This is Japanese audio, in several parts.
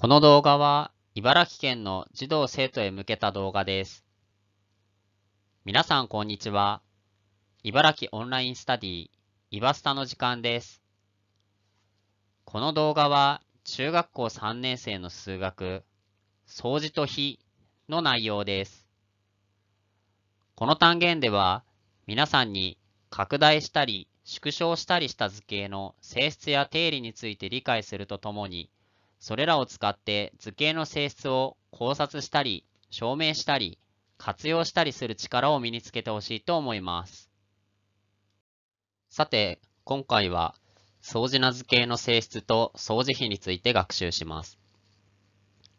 この動画は茨城県の児童生徒へ向けた動画です。皆さんこんにちは。茨城オンラインスタディ、イバスタの時間です。この動画は中学校3年生の数学、掃除と比の内容です。この単元では皆さんに拡大したり縮小したりした図形の性質や定理について理解するとともに、それらを使って図形の性質を考察したり、証明したり、活用したりする力を身につけてほしいと思います。さて、今回は、掃除な図形の性質と掃除比について学習します。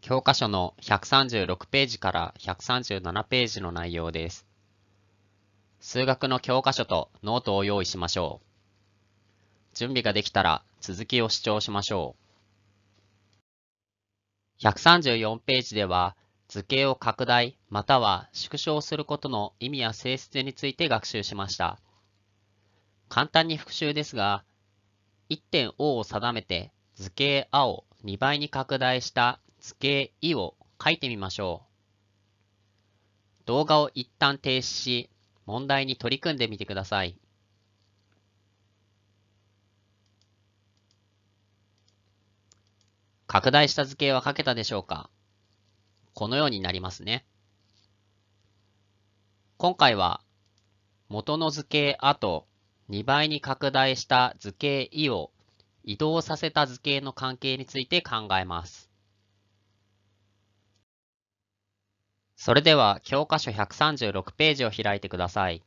教科書の136ページから137ページの内容です。数学の教科書とノートを用意しましょう。準備ができたら続きを視聴しましょう。134ページでは、図形を拡大または縮小することの意味や性質について学習しました。簡単に復習ですが、1.0を定めて図形 A を2倍に拡大した図形 E を書いてみましょう。動画を一旦停止し、問題に取り組んでみてください。拡大した図形は書けたでしょうかこのようになりますね。今回は元の図形あと2倍に拡大した図形 E を移動させた図形の関係について考えます。それでは教科書136ページを開いてください。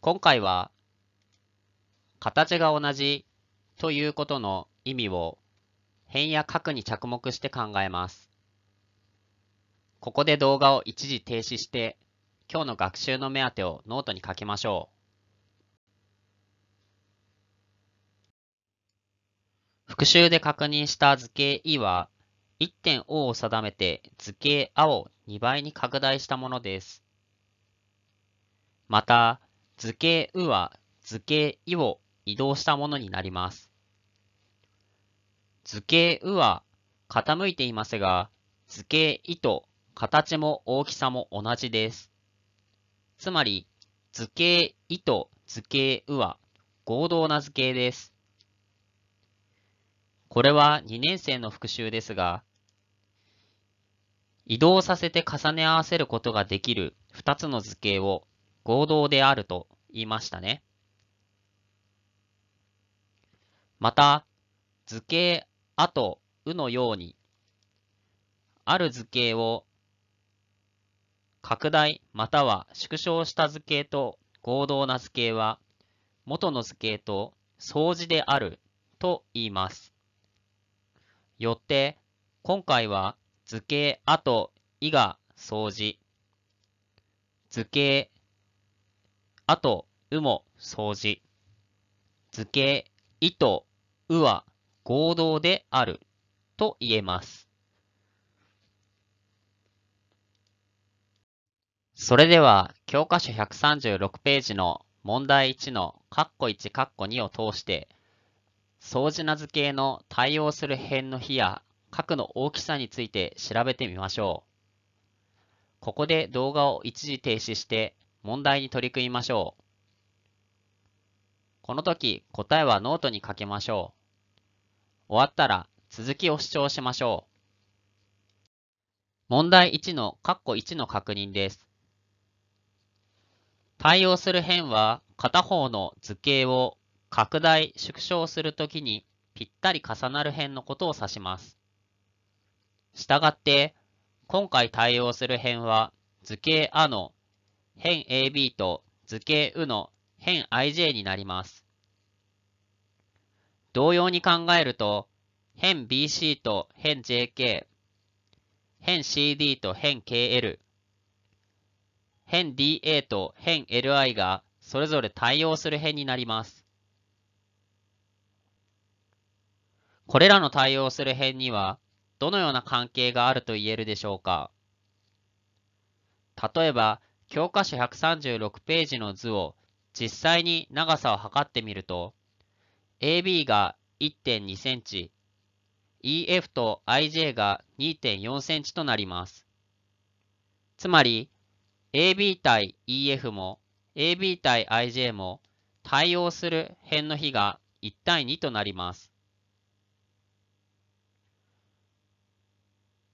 今回は形が同じということの意味を辺や角に着目して考えます。ここで動画を一時停止して、今日の学習の目当てをノートに書きましょう。復習で確認した図形 E は、1点 O を定めて図形 A を2倍に拡大したものです。また、図形 U は図形 E を移動したものになります。図形うは傾いていますが、図形いと形も大きさも同じです。つまり、図形いと図形うは合同な図形です。これは2年生の復習ですが、移動させて重ね合わせることができる2つの図形を合同であると言いましたね。また、図形あと、うのように、ある図形を拡大または縮小した図形と合同な図形は、元の図形と相似であると言います。よって、今回は図形あといが相似、図形あとうも相似、図形いとうは合同であると言えます。それでは、教科書136ページの問題1のカッコ1カッコ2を通して、相似名付けの対応する辺の比や角の大きさについて調べてみましょう。ここで動画を一時停止して問題に取り組みましょう。この時答えはノートに書きましょう。終わったら続きを視聴しましょう。問題1の括弧1の確認です。対応する辺は片方の図形を拡大縮小するときにぴったり重なる辺のことを指します。したがって今回対応する辺は図形あの辺 AB と図形うの辺 IJ になります。同様に考えると、辺 BC と辺 JK、辺 CD と辺 KL、辺 DA と辺 LI がそれぞれ対応する辺になります。これらの対応する辺には、どのような関係があると言えるでしょうか例えば、教科書136ページの図を実際に長さを測ってみると、AB が 1.2cm、EF と IJ が 2.4cm となります。つまり、AB 対 EF も AB 対 IJ も対応する辺の比が1対2となります。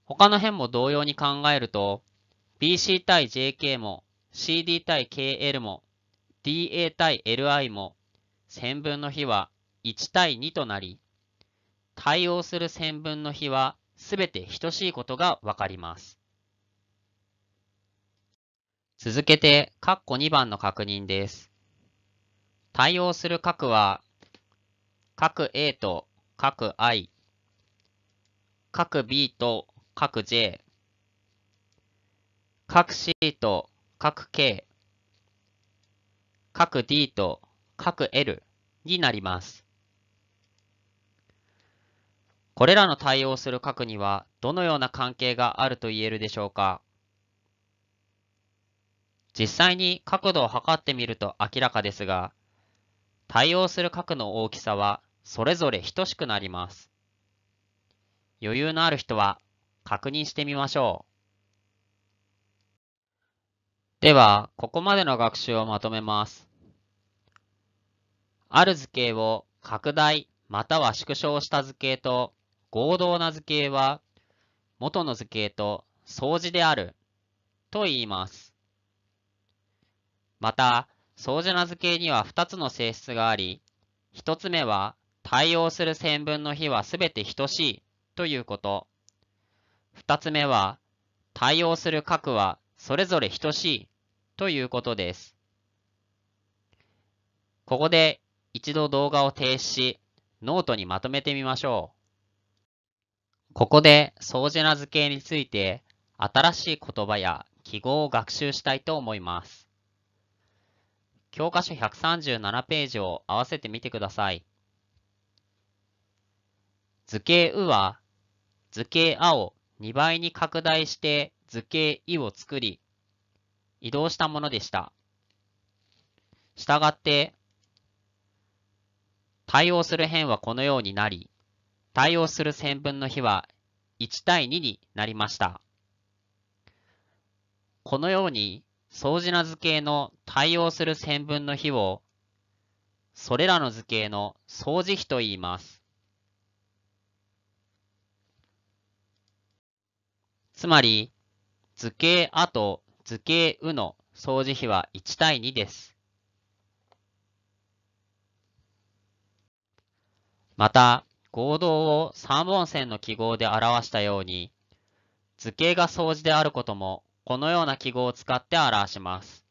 他の辺も同様に考えると、BC 対 JK も CD 対 KL も DA 対 LI も線分の比は1対2となり、対応する線分の比はすべて等しいことがわかります。続けて、括弧2番の確認です。対応する角は、角 A と角 I、角 B と角 J、角 C と角 K、角 D と角 L になります。これらの対応する核にはどのような関係があると言えるでしょうか実際に角度を測ってみると明らかですが、対応する角の大きさはそれぞれ等しくなります。余裕のある人は確認してみましょう。では、ここまでの学習をまとめます。ある図形を拡大または縮小した図形と合同な図形は元の図形と相似であると言います。また、相似な図形には2つの性質があり、1つ目は対応する線分の比はすべて等しいということ。2つ目は対応する角はそれぞれ等しいということです。ここで一度動画を停止し、ノートにまとめてみましょう。ここで掃除な図形について新しい言葉や記号を学習したいと思います。教科書137ページを合わせてみてください。図形うは図形あを2倍に拡大して図形いを作り移動したものでした。したがって対応する辺はこのようになり対応する線分の比は1対2になりました。このように、相似な図形の対応する線分の比を、それらの図形の相似比と言います。つまり、図形あと図形うの相似比は1対2です。また、合同を三本線の記号で表したように、図形が相似であることも、このような記号を使って表します。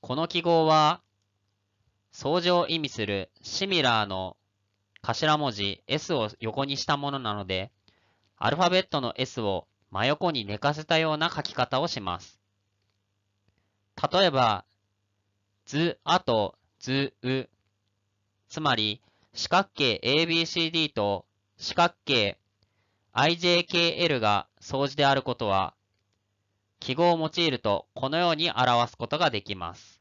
この記号は、相似を意味するシミラーの頭文字 S を横にしたものなので、アルファベットの S を真横に寝かせたような書き方をします。例えば、図、あと、図、う。つまり、四角形 ABCD と四角形 IJKL が相似であることは、記号を用いるとこのように表すことができます。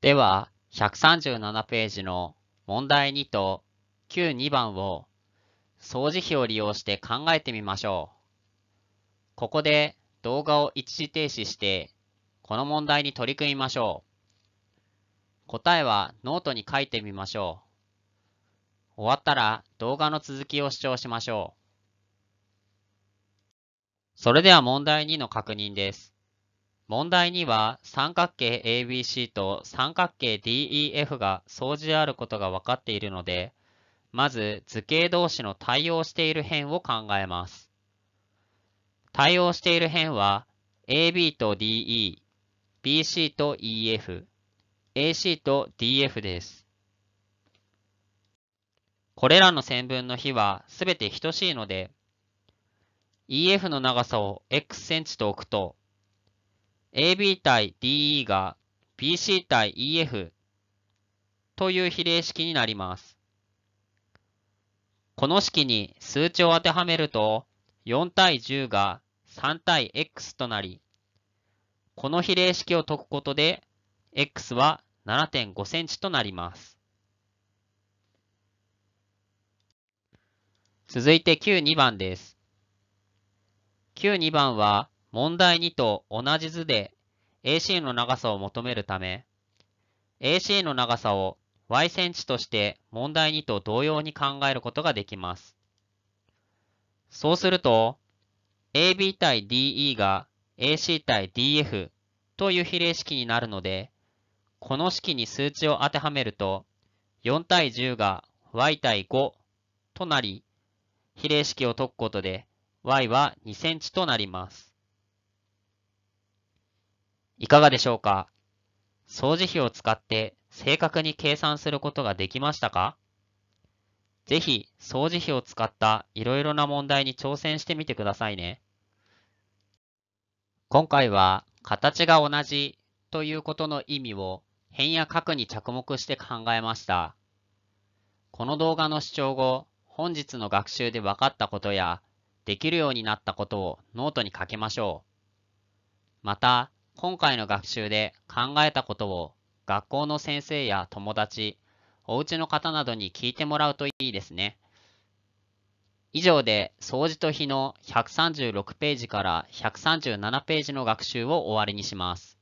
では、137ページの問題2と92番を相除比を利用して考えてみましょう。ここで動画を一時停止して、この問題に取り組みましょう。答えはノートに書いてみましょう。終わったら動画の続きを視聴しましょう。それでは問題2の確認です。問題2は三角形 ABC と三角形 DEF が相似であることが分かっているので、まず図形同士の対応している辺を考えます。対応している辺は AB と DE、BC と EF、AC と DF です。これらの線分の比はすべて等しいので、EF の長さを x センチと置くと、AB 対 DE が BC 対 EF という比例式になります。この式に数値を当てはめると、4対10が3対 x となり、この比例式を解くことで、x は7.5センチとなります。続いて92番です。92番は問題2と同じ図で AC の長さを求めるため、AC の長さを y センチとして問題2と同様に考えることができます。そうすると、AB 対 DE が AC 対 DF という比例式になるので、この式に数値を当てはめると、4対10が y 対5となり、比例式を解くことで y は2センチとなります。いかがでしょうか掃除費を使って正確に計算することができましたかぜひ掃除費を使ったいろいろな問題に挑戦してみてくださいね。今回は形が同じということの意味を辺や角に着目して考えました。この動画の視聴後、本日の学習で分かったことや、できるようになったことをノートに書きましょう。また、今回の学習で考えたことを学校の先生や友達、お家の方などに聞いてもらうといいですね。以上で、掃除と日の136ページから137ページの学習を終わりにします。